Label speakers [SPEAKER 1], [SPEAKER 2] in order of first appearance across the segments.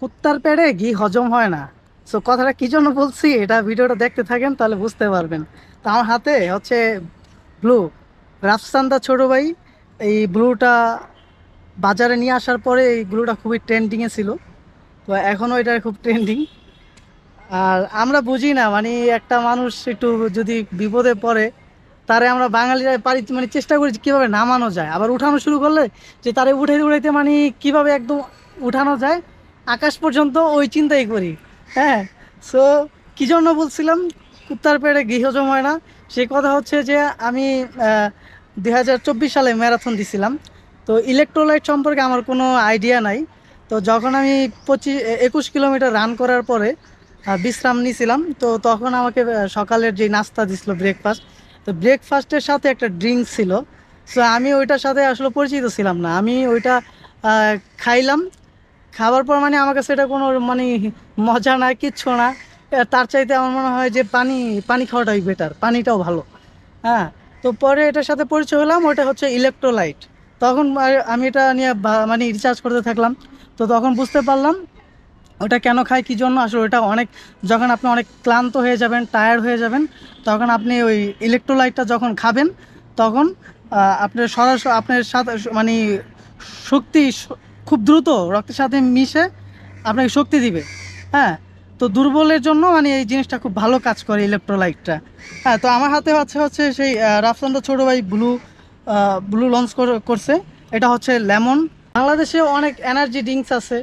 [SPEAKER 1] কুত্তার পেটে ঘি হজম হয় না সো কথাটা কী জন্য বলছি এটা ভিডিওটা দেখতে থাকেন তাহলে বুঝতে পারবেন তা আমার হাতে হচ্ছে ব্লু রাফসান্দা ছোটো ভাই এই ব্লুটা বাজারে নিয়ে আসার পরে এই ব্লুটা খুবই ট্রেন্ডিংয়ে ছিল তো এখনও এটা খুব ট্রেন্ডিং আর আমরা বুঝি না মানে একটা মানুষ একটু যদি বিপদে পড়ে তারে আমরা বাঙালিরা পারি মানে চেষ্টা করি কীভাবে নামানো যায় আবার উঠানো শুরু করলে যে তারে উঠাইতে উঠাইতে মানে কীভাবে একদম উঠানো যায় আকাশ পর্যন্ত ওই চিন্তাই করি হ্যাঁ সো কী জন্য বলছিলাম কুত্তার পেড়ে গৃহজম হয় না সে কথা হচ্ছে যে আমি দুই সালে ম্যারাথন দিছিলাম তো ইলেকট্রোলাইট সম্পর্কে আমার কোনো আইডিয়া নাই তো যখন আমি পঁচিশ একুশ কিলোমিটার রান করার পরে বিশ্রাম নিয়েছিলাম তো তখন আমাকে সকালের যে নাস্তা দিছিল ব্রেকফাস্ট তো ব্রেকফাস্টের সাথে একটা ড্রিঙ্ক ছিল সো আমি ওইটার সাথে আসলে পরিচিত ছিলাম না আমি ওইটা খাইলাম খাবার পর মানে আমার কাছে এটা কোনো মানে মজা না কিচ্ছু না তার চাইতে আমার মনে হয় যে পানি পানি খাওয়াটাই বেটার পানিটাও ভালো হ্যাঁ তো পরে এটার সাথে পরিচয় হলাম ওটা হচ্ছে ইলেকট্রোলাইট তখন আমি এটা নিয়ে মানে রিচার্জ করতে থাকলাম তো তখন বুঝতে পারলাম ওটা কেন খায় কী জন্য আসলে ওটা অনেক যখন আপনি অনেক ক্লান্ত হয়ে যাবেন টায়ার্ড হয়ে যাবেন তখন আপনি ওই ইলেকট্রোলাইটটা যখন খাবেন তখন আপনার সরাসরি আপনার সাথে মানে শক্তি খুব দ্রুত রক্তের সাথে মিশে আপনাকে শক্তি দিবে হ্যাঁ তো দুর্বলের জন্য মানে এই জিনিসটা খুব ভালো কাজ করে ইলেকট্রোলাইটটা হ্যাঁ তো আমার হাতে হচ্ছে হচ্ছে সেই রাফসান্দা ছোটো ভাই ব্লু ব্লু লঞ্চ করছে এটা হচ্ছে লেমন বাংলাদেশে অনেক এনার্জি ড্রিঙ্কস আছে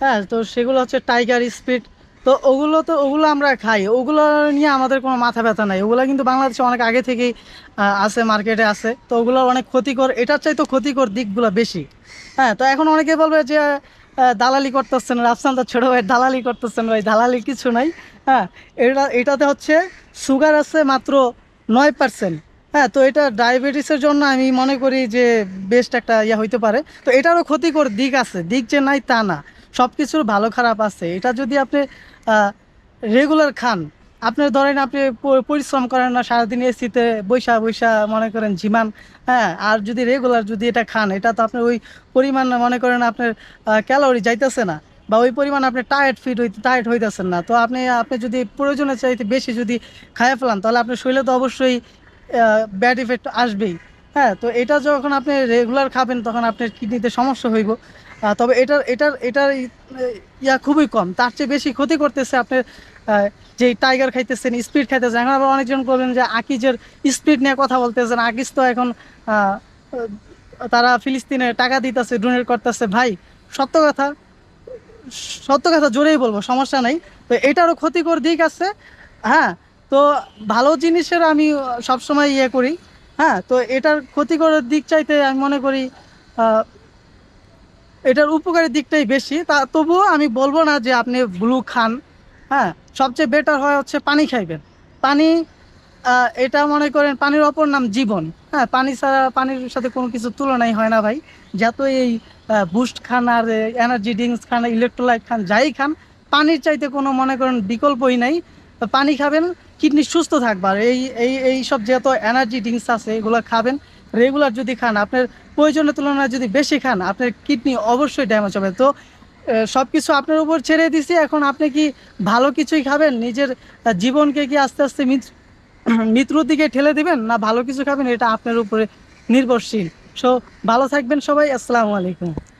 [SPEAKER 1] হ্যাঁ তো সেগুলো হচ্ছে টাইগার স্পিড তো ওগুলো তো ওগুলো আমরা খাই ওগুলো নিয়ে আমাদের কোনো মাথা ব্যথা নাই ওগুলো কিন্তু বাংলাদেশে অনেক আগে থেকেই আছে মার্কেটে আছে তো ওগুলো অনেক ক্ষতিকর এটার চাই তো ক্ষতিকর দিকগুলো বেশি হ্যাঁ তো এখন অনেকে বলবে যে দালালি করতেছেন রাফসান তো ছোটো ভাই দালালি করতেছেন ভাই দালালি কিছু নাই হ্যাঁ এটা এটাতে হচ্ছে সুগার আছে মাত্র নয় পার্সেন্ট হ্যাঁ তো এটা ডায়াবেটিসের জন্য আমি মনে করি যে বেস্ট একটা ইয়ে হইতে পারে তো এটারও ক্ষতিকর দিক আছে দিক যে নাই তা না সব কিছুর ভালো খারাপ আছে এটা যদি আপনি রেগুলার খান আপনার ধরেন আপনি পরিশ্রম করেন না সারাদিন এসিতে বৈশা বৈশা মনে করেন ঝিমান হ্যাঁ আর যদি রেগুলার যদি এটা খান এটা তো আপনি ওই পরিমাণ মনে করেন আপনার ক্যালোরি যাইতেছে না বা ওই পরিমাণ আপনি টায়ার্ড ফিট হইতে টায়ার্ড হইতেছেন না তো আপনি আপনি যদি প্রয়োজনে চাইতে বেশি যদি খায় ফেলান তাহলে আপনার শরীরে তো অবশ্যই ব্যাড ইফেক্ট আসবেই হ্যাঁ তো এটা যখন আপনি রেগুলার খাবেন তখন আপনার কিডনিতে সমস্যা হইব তবে এটার এটার এটার ইয়া খুবই কম তার চেয়ে বেশি ক্ষতি করতেছে আপনি যে টাইগার খাইতেছেন স্পিড খাইতেছেন এখন আবার অনেকজন বলবেন যে আকিজের স্পিড নিয়ে কথা বলতেছেন আকিজ তো এখন তারা ফিলিস্তিনে টাকা দিতেছে ডোনেট করতেছে ভাই সত্য কথা সত্য কথা জোরেই বলবো সমস্যা নাই তো এটারও ক্ষতিকর দিক আছে হ্যাঁ তো ভালো জিনিসের আমি সবসময় ইয়ে করি হ্যাঁ তো এটার ক্ষতিকর দিক চাইতে আমি মনে করি এটার উপকারী দিকটাই বেশি তা তবুও আমি বলবো না যে আপনি ব্লু খান হ্যাঁ সবচেয়ে বেটার হয় হচ্ছে পানি খাইবেন পানি এটা মনে করেন পানির অপর নাম জীবন হ্যাঁ পানি ছাড়া পানির সাথে কোনো কিছু তুলনাই হয় না ভাই যত এই বুস্ট খান আর এনার্জি ড্রিঙ্কস খান ইলেকট্রোলাইট খান যাই খান পানির চাইতে কোনো মনে করেন বিকল্পই নাই পানি খাবেন কিডনি সুস্থ থাকবার এই এই এই সব যত এনার্জি ড্রিঙ্কস আছে এগুলো খাবেন রেগুলার যদি খান আপনার প্রয়োজনের তুলনায় যদি বেশি খান আপনার কিডনি অবশ্যই ড্যামেজ হবে তো সব কিছু আপনার উপর ছেড়ে দিছি এখন আপনি কি ভালো কিছুই খাবেন নিজের জীবনকে কি আস্তে আস্তে মৃত্যুর দিকে ঠেলে দিবেন না ভালো কিছু খাবেন এটা আপনার উপরে নির্ভরশীল সো ভালো থাকবেন সবাই আসসালামু আলাইকুম